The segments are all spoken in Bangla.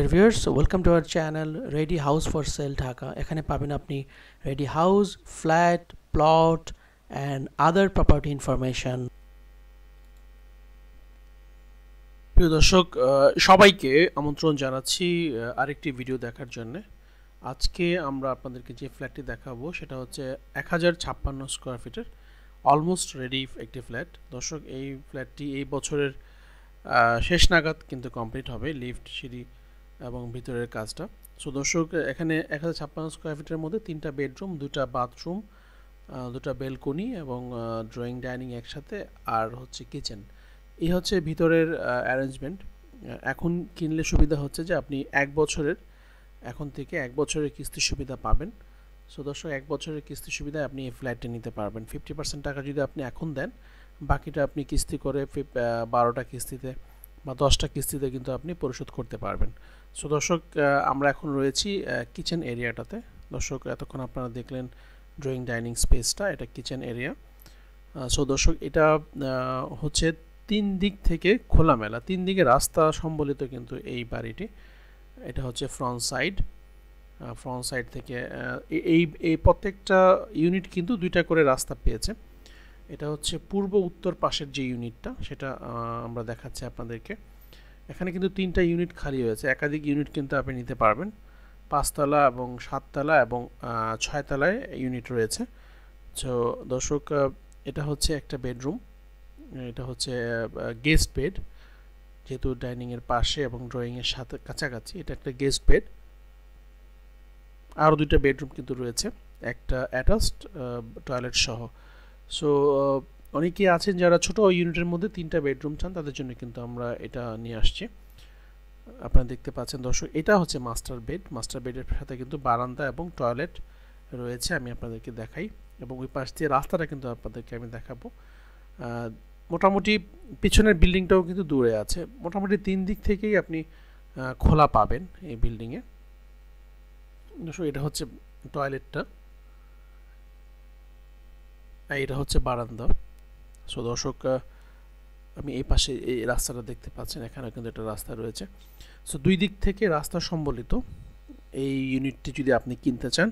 এর viewers welcome to our channel ready house for sale Dhaka এখানে পাবেন আপনি ready house flat plot and other property information প্রিয় দর্শক সবাইকে আমন্ত্রণ জানাচ্ছি আরেকটি ভিডিও দেখার জন্যে আজকে আমরা আপনাদেরকে যে ফ্ল্যাটটি দেখাবো সেটা হচ্ছে এক হাজার ছাপ্পান্ন স্কোয়ার ফিটের অলমোস্ট রেডি একটি ফ্ল্যাট দর্শক এই ফ্ল্যাটটি এই বছরের শেষ নাগাদ কিন্তু কমপ্লিট হবে লিফট সিঁড়ি এবং ভিতরের কাজটা সো দর্শক এখানে এক হাজার ছাপ্পান্ন স্কোয়ার ফিটের মধ্যে তিনটা বেডরুম দুটা বাথরুম দুটা বেলকনি এবং ড্রয়িং ডাইনিং একসাথে আর হচ্ছে কিচেন এই হচ্ছে ভিতরের অ্যারেঞ্জমেন্ট এখন কিনলে সুবিধা হচ্ছে যে আপনি এক বছরের এখন থেকে এক বছরের কিস্তির সুবিধা পাবেন সো দর্শক এক বছরের কিস্তি সুবিধা আপনি এই ফ্ল্যাটে নিতে পারবেন ফিফটি পার্সেন্ট টাকা যদি আপনি এখন দেন বাকিটা আপনি কিস্তি করে বারোটা কিস্তিতে বা দশটা কিস্তিতে কিন্তু আপনি পরিশোধ করতে পারবেন সো দর্শক আমরা এখন রয়েছি কিচেন এরিয়াটাতে দর্শক এতক্ষণ আপনারা দেখলেন ড্রয়িং ডাইনিং স্পেসটা এটা কিচেন এরিয়া সো দর্শক এটা হচ্ছে তিন দিক থেকে খোলামেলা তিন দিকে রাস্তা সম্বলিত কিন্তু এই বাড়িটি এটা হচ্ছে ফ্রন্ট সাইড ফ্রন্ট সাইড থেকে এই এই প্রত্যেকটা ইউনিট কিন্তু দুইটা করে রাস্তা পেয়েছে এটা হচ্ছে পূর্ব উত্তর পাশের যে ইউনিটটা সেটা আমরা দেখাচ্ছি আপনাদেরকে এখানে কিন্তু তিনটা ইউনিট খালি হয়েছে একাধিক ইউনিট কিন্তু আপনি নিতে পারবেন পাঁচতলা এবং সাততলা এবং ছয়তলায় ইউনিট রয়েছে তো দর্শক এটা হচ্ছে একটা বেডরুম এটা হচ্ছে গেস্ট বেড যেহেতু ডাইনিংয়ের পাশে এবং ড্রয়িংয়ের সাথে কাছাকাছি এটা একটা গেস্ট বেড আরও দুইটা বেডরুম কিন্তু রয়েছে একটা অ্যাটাচড টয়লেট সহ সো অনেকে আছেন যারা ছোট ইউনিটের মধ্যে তিনটা বেডরুম চান তাদের জন্য কিন্তু আমরা এটা নিয়ে আসছি আপনারা দেখতে পাচ্ছেন দর্শক এটা হচ্ছে মাস্টার বেড মাস্টার বেডের সাথে কিন্তু বারান্দা এবং টয়লেট রয়েছে আমি আপনাদেরকে দেখাই এবং ওই পাশ দিয়ে রাস্তাটা কিন্তু আপনাদেরকে আমি দেখাবো মোটামুটি পিছনের বিল্ডিংটাও কিন্তু দূরে আছে মোটামুটি তিন দিক থেকেই আপনি খোলা পাবেন এই বিল্ডিংয়ে এটা হচ্ছে টয়লেটটা এটা হচ্ছে বারান্দা সো দর্শক আমি এই পাশে এই রাস্তাটা দেখতে পাচ্ছেন এখানে কিন্তু একটা রাস্তা রয়েছে সো দুই দিক থেকে রাস্তা সম্বলিত এই ইউনিটটি যদি আপনি কিনতে চান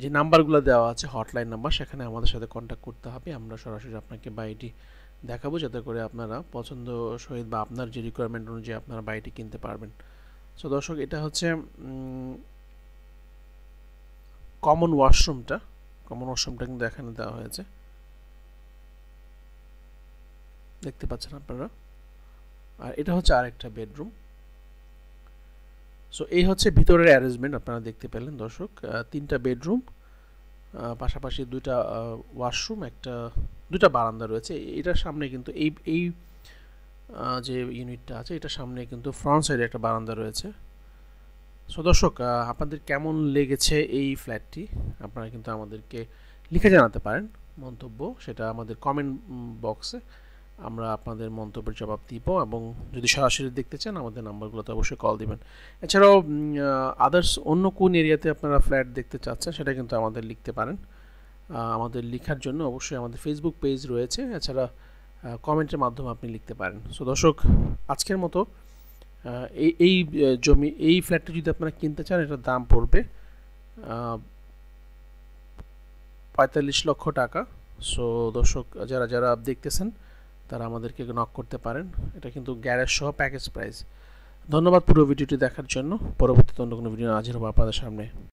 যে নাম্বারগুলো দেওয়া আছে হটলাইন নাম্বার সেখানে আমাদের সাথে কন্ট্যাক্ট করতে হবে আমরা সরাসরি আপনাকে বাড়িটি দেখাবো যাতে করে আপনারা পছন্দ সহিত বা আপনার যে রিকোয়ারমেন্ট অনুযায়ী আপনারা বাড়িটি কিনতে পারবেন সো দর্শক এটা হচ্ছে কমন ওয়াশরুমটা কমন ওয়াশরুমটা কিন্তু এখানে দেওয়া হয়েছে দেখতে পাচ্ছেন আপনারা আর এটা হচ্ছে আরেকটা বেডরুম সো এই হচ্ছে ভিতরের অ্যারেঞ্জমেন্ট আপনারা দেখতে পেলেন দর্শক তিনটা বেডরুম পাশাপাশি দুইটা ওয়াশরুম একটা দুইটা বারান্দা রয়েছে এটার সামনে কিন্তু এই এই যে ইউনিটটা আছে এটার সামনে কিন্তু ফ্রন্ট সাইডে একটা বারান্দা রয়েছে সো দর্শক আপনাদের কেমন লেগেছে এই ফ্ল্যাটটি আপনারা কিন্তু আমাদেরকে লিখে জানাতে পারেন মন্তব্য সেটা আমাদের কমেন্ট বক্সে আমরা আপনাদের মন্তব্যের জবাব দিব এবং যদি সরাসরি দেখতে চান আমাদের নাম্বারগুলোতে অবশ্যই কল দিবেন এছাড়াও আদার্স অন্য কোন এরিয়াতে আপনারা ফ্ল্যাট দেখতে চাচ্ছেন সেটা কিন্তু আমাদের লিখতে পারেন আমাদের লেখার জন্য অবশ্যই আমাদের ফেসবুক পেজ রয়েছে এছাড়া কমেন্টের মাধ্যমে আপনি লিখতে পারেন সো দর্শক আজকের মতো এই এই জমি এই ফ্ল্যাটটি যদি আপনারা কিনতে চান এটার দাম পড়বে পঁয়তাল্লিশ লক্ষ টাকা সো দর্শক যারা যারা দেখতেছেন তারা আমাদেরকে নক করতে পারেন এটা কিন্তু গ্যারেজ সহ প্যাকেজ প্রাইস ধন্যবাদ পুরো ভিডিওটি দেখার জন্য পরবর্তীতে অন্য কোনো ভিডিও হাজির হবো আপনাদের সামনে